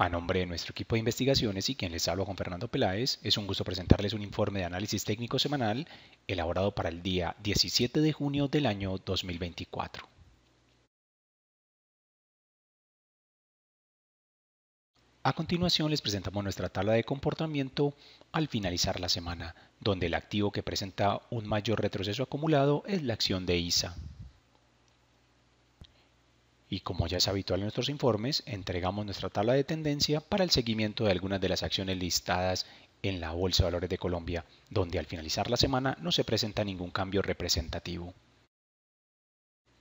A nombre de nuestro equipo de investigaciones y quien les habla Juan Fernando Peláez, es un gusto presentarles un informe de análisis técnico semanal elaborado para el día 17 de junio del año 2024. A continuación les presentamos nuestra tabla de comportamiento al finalizar la semana, donde el activo que presenta un mayor retroceso acumulado es la acción de ISA y como ya es habitual en nuestros informes, entregamos nuestra tabla de tendencia para el seguimiento de algunas de las acciones listadas en la Bolsa de Valores de Colombia, donde al finalizar la semana no se presenta ningún cambio representativo.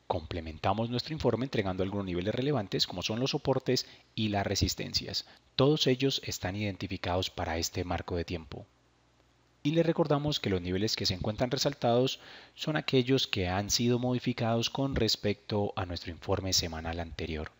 Complementamos nuestro informe entregando algunos niveles relevantes como son los soportes y las resistencias. Todos ellos están identificados para este marco de tiempo y le recordamos que los niveles que se encuentran resaltados son aquellos que han sido modificados con respecto a nuestro informe semanal anterior.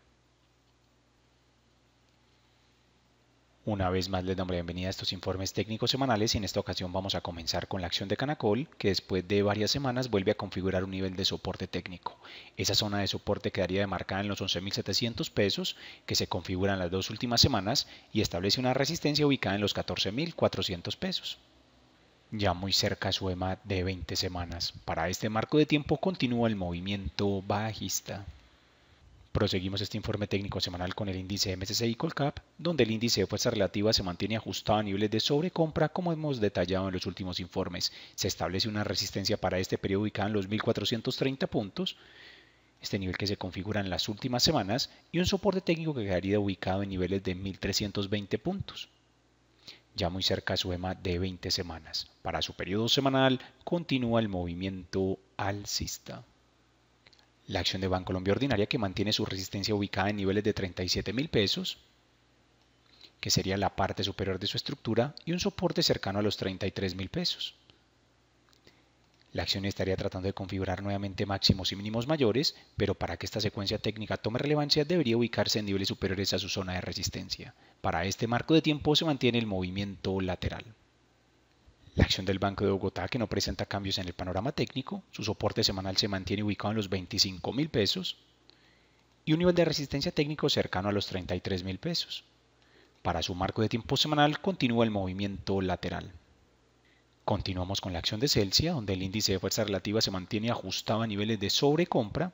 Una vez más les damos la bienvenida a estos informes técnicos semanales y en esta ocasión vamos a comenzar con la acción de Canacol, que después de varias semanas vuelve a configurar un nivel de soporte técnico. Esa zona de soporte quedaría demarcada en los 11.700 pesos, que se configuran las dos últimas semanas, y establece una resistencia ubicada en los 14.400 pesos ya muy cerca a su EMA de 20 semanas. Para este marco de tiempo continúa el movimiento bajista. Proseguimos este informe técnico semanal con el índice MSCI Colcap, donde el índice de fuerza relativa se mantiene ajustado a niveles de sobrecompra como hemos detallado en los últimos informes. Se establece una resistencia para este periodo ubicada en los 1430 puntos, este nivel que se configura en las últimas semanas, y un soporte técnico que quedaría ubicado en niveles de 1320 puntos ya muy cerca a su EMA de 20 semanas. Para su periodo semanal continúa el movimiento alcista. La acción de Bancolombia Ordinaria que mantiene su resistencia ubicada en niveles de 37 mil pesos, que sería la parte superior de su estructura, y un soporte cercano a los 33 mil pesos la acción estaría tratando de configurar nuevamente máximos y mínimos mayores, pero para que esta secuencia técnica tome relevancia debería ubicarse en niveles superiores a su zona de resistencia. Para este marco de tiempo se mantiene el movimiento lateral. La acción del Banco de Bogotá, que no presenta cambios en el panorama técnico, su soporte semanal se mantiene ubicado en los 25 mil pesos y un nivel de resistencia técnico cercano a los 33 mil pesos. Para su marco de tiempo semanal continúa el movimiento lateral. Continuamos con la acción de Celsius, donde el índice de fuerza relativa se mantiene ajustado a niveles de sobrecompra.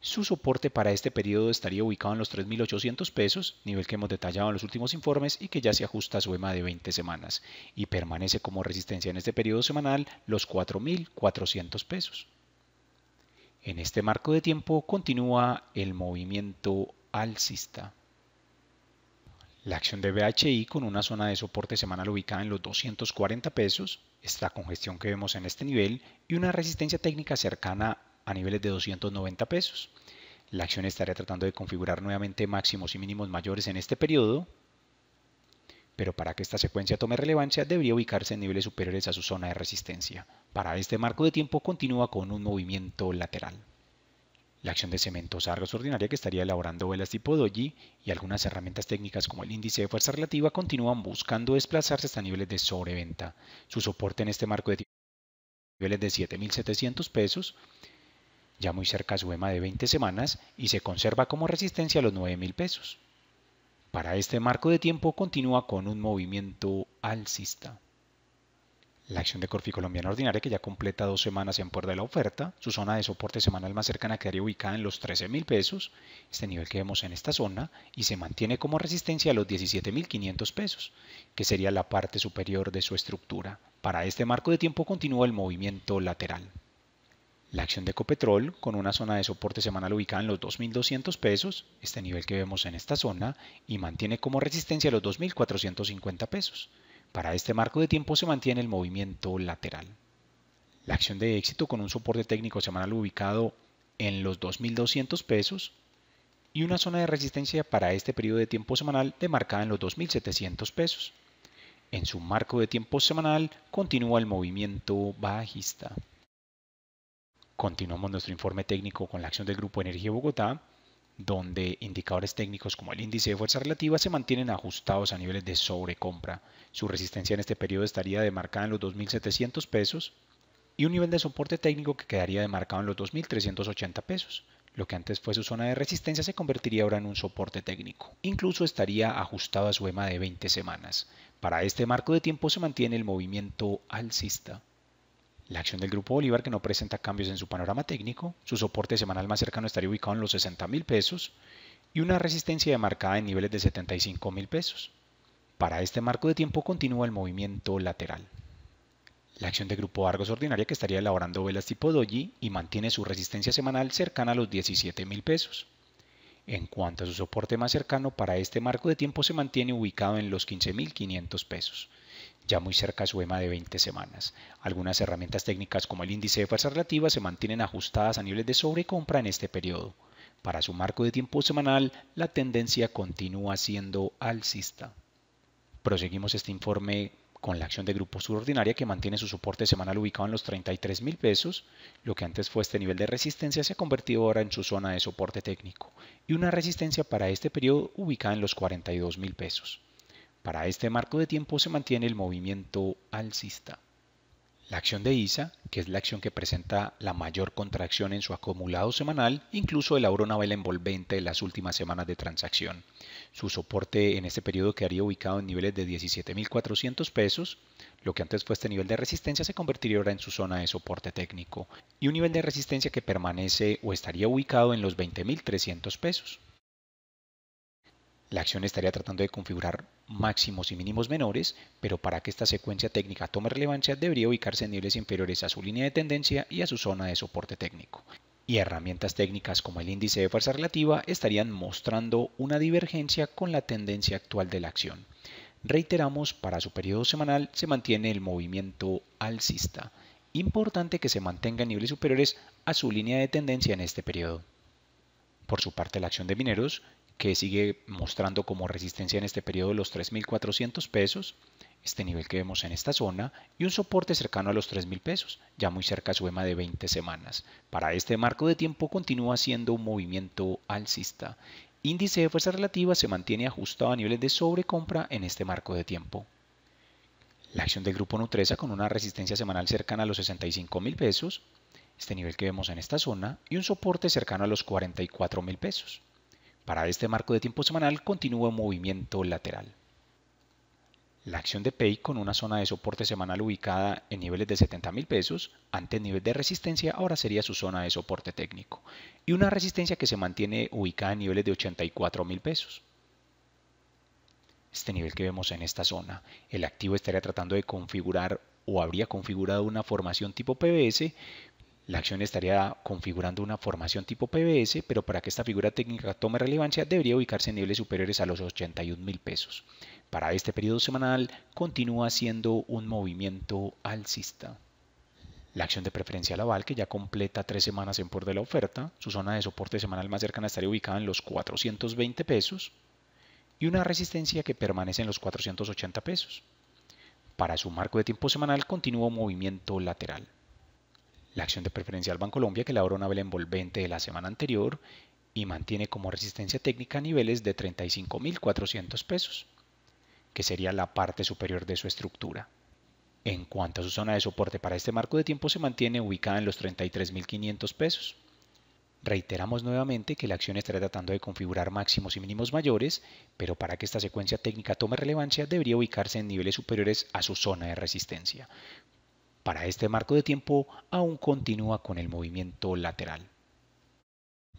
Su soporte para este periodo estaría ubicado en los 3.800 pesos, nivel que hemos detallado en los últimos informes y que ya se ajusta a su EMA de 20 semanas, y permanece como resistencia en este periodo semanal los 4.400 pesos. En este marco de tiempo continúa el movimiento alcista. La acción de BHI con una zona de soporte semanal ubicada en los 240 pesos, esta congestión que vemos en este nivel y una resistencia técnica cercana a niveles de 290 pesos. La acción estaría tratando de configurar nuevamente máximos y mínimos mayores en este periodo, pero para que esta secuencia tome relevancia debería ubicarse en niveles superiores a su zona de resistencia. Para este marco de tiempo continúa con un movimiento lateral la acción de Cementos Argos ordinaria que estaría elaborando velas tipo doji y algunas herramientas técnicas como el índice de fuerza relativa continúan buscando desplazarse hasta niveles de sobreventa. Su soporte en este marco de tiempo es de 7.700 pesos, ya muy cerca su EMA de 20 semanas, y se conserva como resistencia a los 9.000 pesos. Para este marco de tiempo continúa con un movimiento alcista. La acción de Corfi Colombiana Ordinaria, que ya completa dos semanas en puerta de la oferta, su zona de soporte semanal más cercana quedaría ubicada en los $13,000, pesos, este nivel que vemos en esta zona, y se mantiene como resistencia a los $17,500, pesos, que sería la parte superior de su estructura. Para este marco de tiempo continúa el movimiento lateral. La acción de Copetrol, con una zona de soporte semanal ubicada en los 2.200 pesos, este nivel que vemos en esta zona, y mantiene como resistencia los 2.450 pesos. Para este marco de tiempo se mantiene el movimiento lateral. La acción de éxito con un soporte técnico semanal ubicado en los 2.200 pesos y una zona de resistencia para este periodo de tiempo semanal demarcada en los 2.700 pesos. En su marco de tiempo semanal continúa el movimiento bajista. Continuamos nuestro informe técnico con la acción del Grupo Energía Bogotá donde indicadores técnicos como el índice de fuerza relativa se mantienen ajustados a niveles de sobrecompra. Su resistencia en este periodo estaría demarcada en los 2.700 pesos y un nivel de soporte técnico que quedaría demarcado en los 2.380 pesos. Lo que antes fue su zona de resistencia se convertiría ahora en un soporte técnico. Incluso estaría ajustado a su EMA de 20 semanas. Para este marco de tiempo se mantiene el movimiento alcista. La acción del Grupo Bolívar, que no presenta cambios en su panorama técnico, su soporte semanal más cercano estaría ubicado en los $60,000 pesos y una resistencia demarcada en niveles de $75,000. mil pesos. Para este marco de tiempo continúa el movimiento lateral. La acción del Grupo Argos Ordinaria que estaría elaborando velas tipo Doji y mantiene su resistencia semanal cercana a los $17,000. pesos. En cuanto a su soporte más cercano, para este marco de tiempo se mantiene ubicado en los 15.500 pesos ya muy cerca a su EMA de 20 semanas. Algunas herramientas técnicas como el índice de fuerza relativa se mantienen ajustadas a niveles de sobrecompra en este periodo. Para su marco de tiempo semanal, la tendencia continúa siendo alcista. Proseguimos este informe con la acción de grupo subordinaria que mantiene su soporte semanal ubicado en los 33 mil pesos, lo que antes fue este nivel de resistencia se ha convertido ahora en su zona de soporte técnico, y una resistencia para este periodo ubicada en los 42 mil pesos. Para este marco de tiempo se mantiene el movimiento alcista. La acción de ISA, que es la acción que presenta la mayor contracción en su acumulado semanal, incluso el una envolvente en las últimas semanas de transacción. Su soporte en este periodo quedaría ubicado en niveles de 17.400 pesos, lo que antes fue este nivel de resistencia se convertiría ahora en su zona de soporte técnico, y un nivel de resistencia que permanece o estaría ubicado en los 20.300 pesos la acción estaría tratando de configurar máximos y mínimos menores, pero para que esta secuencia técnica tome relevancia debería ubicarse en niveles inferiores a su línea de tendencia y a su zona de soporte técnico. Y herramientas técnicas como el índice de fuerza relativa estarían mostrando una divergencia con la tendencia actual de la acción. Reiteramos, para su periodo semanal se mantiene el movimiento alcista. Importante que se mantenga en niveles superiores a su línea de tendencia en este periodo. Por su parte, la acción de mineros que sigue mostrando como resistencia en este periodo los 3.400 pesos, este nivel que vemos en esta zona, y un soporte cercano a los 3.000 pesos, ya muy cerca suema su EMA de 20 semanas. Para este marco de tiempo continúa siendo un movimiento alcista. Índice de fuerza relativa se mantiene ajustado a niveles de sobrecompra en este marco de tiempo. La acción del grupo Nutresa con una resistencia semanal cercana a los 65,000 pesos, este nivel que vemos en esta zona, y un soporte cercano a los 44,000 pesos. Para este marco de tiempo semanal continúa en movimiento lateral. La acción de PEI con una zona de soporte semanal ubicada en niveles de 70 mil pesos, ante nivel de resistencia ahora sería su zona de soporte técnico, y una resistencia que se mantiene ubicada en niveles de 84 mil pesos. Este nivel que vemos en esta zona, el activo estaría tratando de configurar o habría configurado una formación tipo PBS la acción estaría configurando una formación tipo PBS, pero para que esta figura técnica tome relevancia debería ubicarse en niveles superiores a los 81 mil pesos. Para este periodo semanal continúa siendo un movimiento alcista. La acción de preferencia Laval, que ya completa tres semanas en por de la oferta, su zona de soporte semanal más cercana estaría ubicada en los 420 pesos y una resistencia que permanece en los 480 pesos. Para su marco de tiempo semanal continúa un movimiento lateral. La acción de preferencial Colombia que elaboró una vela envolvente de la semana anterior y mantiene como resistencia técnica niveles de 35.400 pesos, que sería la parte superior de su estructura. En cuanto a su zona de soporte para este marco de tiempo se mantiene ubicada en los 33.500 pesos. Reiteramos nuevamente que la acción estará tratando de configurar máximos y mínimos mayores, pero para que esta secuencia técnica tome relevancia debería ubicarse en niveles superiores a su zona de resistencia, para este marco de tiempo aún continúa con el movimiento lateral.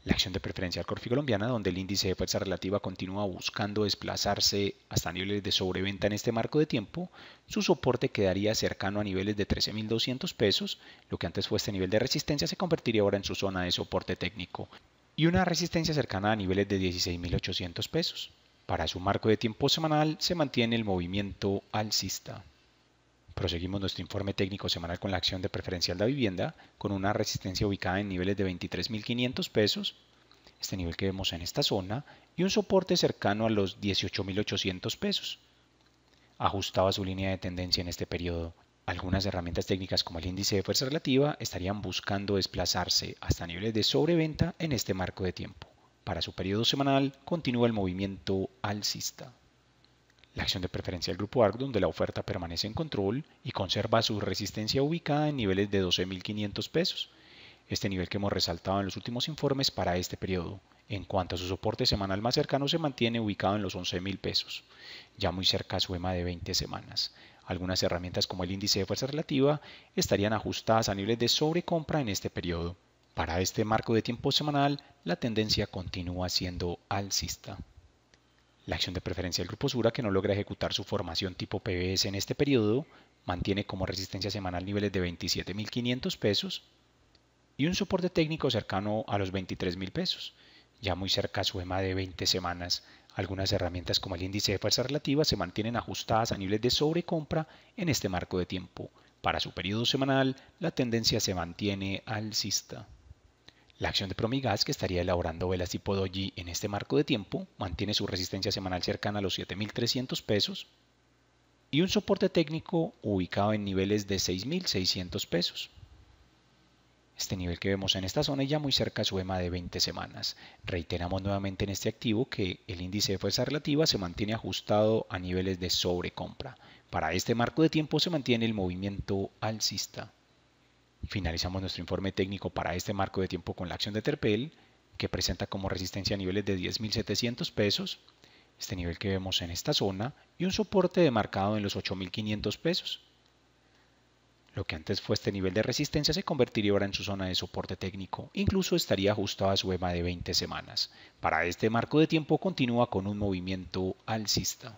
La acción de preferencia al Corfi colombiana, donde el índice de fuerza relativa continúa buscando desplazarse hasta niveles de sobreventa en este marco de tiempo, su soporte quedaría cercano a niveles de 13.200 pesos, lo que antes fue este nivel de resistencia se convertiría ahora en su zona de soporte técnico, y una resistencia cercana a niveles de 16.800 pesos. Para su marco de tiempo semanal se mantiene el movimiento alcista. Proseguimos nuestro informe técnico semanal con la acción de preferencial de vivienda, con una resistencia ubicada en niveles de 23.500 pesos, este nivel que vemos en esta zona, y un soporte cercano a los 18.800 pesos. Ajustaba su línea de tendencia en este periodo. Algunas herramientas técnicas como el índice de fuerza relativa estarían buscando desplazarse hasta niveles de sobreventa en este marco de tiempo. Para su periodo semanal continúa el movimiento alcista. La acción de preferencia del grupo ARC donde la oferta permanece en control y conserva su resistencia ubicada en niveles de 12.500 pesos, este nivel que hemos resaltado en los últimos informes para este periodo. En cuanto a su soporte semanal más cercano se mantiene ubicado en los 11.000 pesos, ya muy cerca a su EMA de 20 semanas. Algunas herramientas como el índice de fuerza relativa estarían ajustadas a niveles de sobrecompra en este periodo. Para este marco de tiempo semanal, la tendencia continúa siendo alcista. La acción de preferencia del grupo Sura, que no logra ejecutar su formación tipo PBS en este periodo, mantiene como resistencia semanal niveles de 27.500 pesos y un soporte técnico cercano a los 23.000 pesos, ya muy cerca a su EMA de 20 semanas. Algunas herramientas como el índice de fuerza relativa se mantienen ajustadas a niveles de sobrecompra en este marco de tiempo. Para su periodo semanal, la tendencia se mantiene alcista. La acción de Promigas, que estaría elaborando velas tipo Doji en este marco de tiempo, mantiene su resistencia semanal cercana a los 7.300 pesos y un soporte técnico ubicado en niveles de 6.600 pesos. Este nivel que vemos en esta zona es ya muy cerca a su de 20 semanas. Reiteramos nuevamente en este activo que el índice de fuerza relativa se mantiene ajustado a niveles de sobrecompra. Para este marco de tiempo se mantiene el movimiento alcista. Finalizamos nuestro informe técnico para este marco de tiempo con la acción de Terpel, que presenta como resistencia niveles de 10.700 pesos, este nivel que vemos en esta zona, y un soporte demarcado en los 8.500 pesos. Lo que antes fue este nivel de resistencia se convertiría ahora en su zona de soporte técnico, incluso estaría ajustado a su EMA de 20 semanas. Para este marco de tiempo continúa con un movimiento alcista.